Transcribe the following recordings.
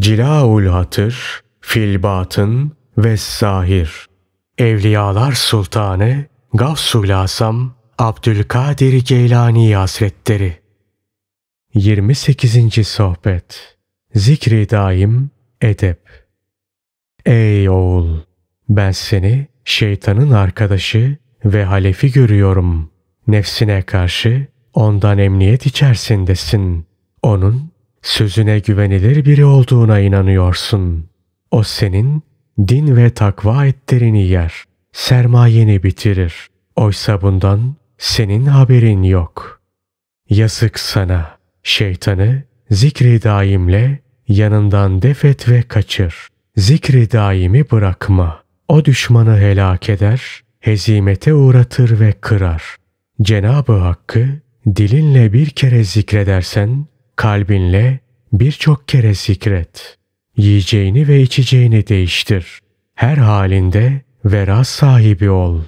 Cilaul Hatır, Filbatın ve Sahir. Evliyalar Sultanı Gavsul Asam Abdülkadir Geylani Hazretleri 28. Sohbet Zikri Daim Edep Ey oğul! Ben seni şeytanın arkadaşı ve halefi görüyorum. Nefsine karşı ondan emniyet içerisindesin. Onun sözüne güvenilir biri olduğuna inanıyorsun. O senin din ve takva etlerini yer, sermayeni bitirir. Oysa bundan senin haberin yok. Yazık sana, şeytanı zikri daimle yanından defet ve kaçır. Zikri daimi bırakma. O düşmanı helak eder, hezimete uğratır ve kırar. Cenabı Hakk'ı dilinle bir kere zikredersen Kalbinle birçok kere zikret. Yiyeceğini ve içeceğini değiştir. Her halinde vera sahibi ol.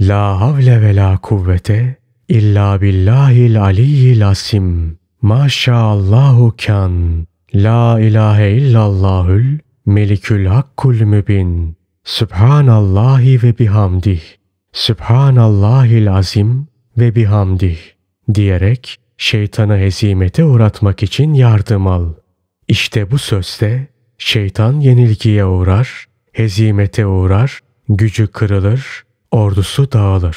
La havle ve la kuvvete illa billahil aliyyil asim. Maşaallahu kan. La ilahe illallahül melikül hakkul mübin. Sübhanallahi ve bihamdih. Sübhanallahil azim ve bihamdih diyerek şeytanı hezimete uğratmak için yardım al. İşte bu sözde şeytan yenilgiye uğrar, hezimete uğrar, gücü kırılır, ordusu dağılır.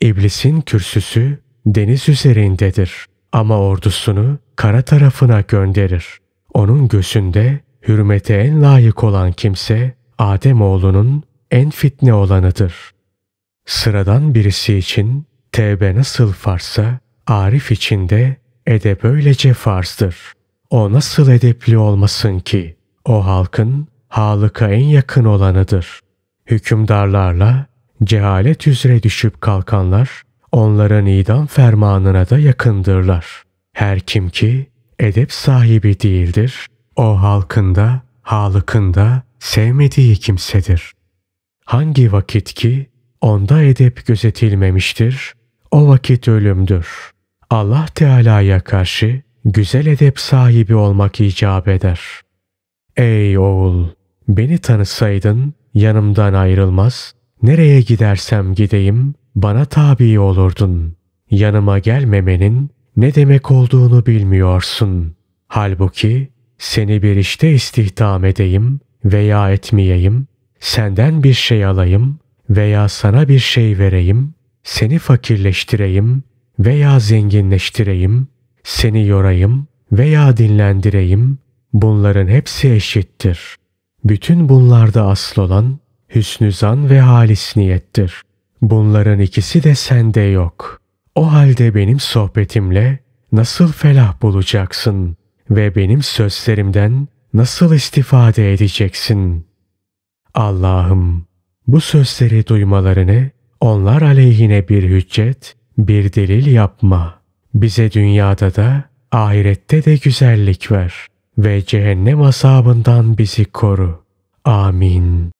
İblisin kürsüsü deniz üzerindedir ama ordusunu kara tarafına gönderir. Onun gözünde hürmete en layık olan kimse Adem oğlunun en fitne olanıdır. Sıradan birisi için tevbe nasıl farsa Arif içinde edep böylece farzdır. O nasıl edepli olmasın ki? O halkın halıka en yakın olanıdır. Hükümdarlarla cehalet üzere düşüp kalkanlar onların idam fermanına da yakındırlar. Her kim ki edep sahibi değildir, o halkında, halıkında sevmediği kimsedir. Hangi vakit ki onda edep gözetilmemiştir, o vakit ölümdür. Allah Teala'ya karşı güzel edep sahibi olmak icap eder. Ey oğul! Beni tanısaydın yanımdan ayrılmaz, nereye gidersem gideyim bana tabi olurdun. Yanıma gelmemenin ne demek olduğunu bilmiyorsun. Halbuki seni bir işte istihdam edeyim veya etmeyeyim, senden bir şey alayım veya sana bir şey vereyim, seni fakirleştireyim veya zenginleştireyim, seni yorayım veya dinlendireyim, bunların hepsi eşittir. Bütün bunlarda asıl olan hüsnü zan ve halis niyettir. Bunların ikisi de sende yok. O halde benim sohbetimle nasıl felah bulacaksın ve benim sözlerimden nasıl istifade edeceksin? Allah'ım bu sözleri duymalarını onlar aleyhine bir hüccet bir delil yapma. Bize dünyada da ahirette de güzellik ver ve cehennem asabından bizi koru. Amin.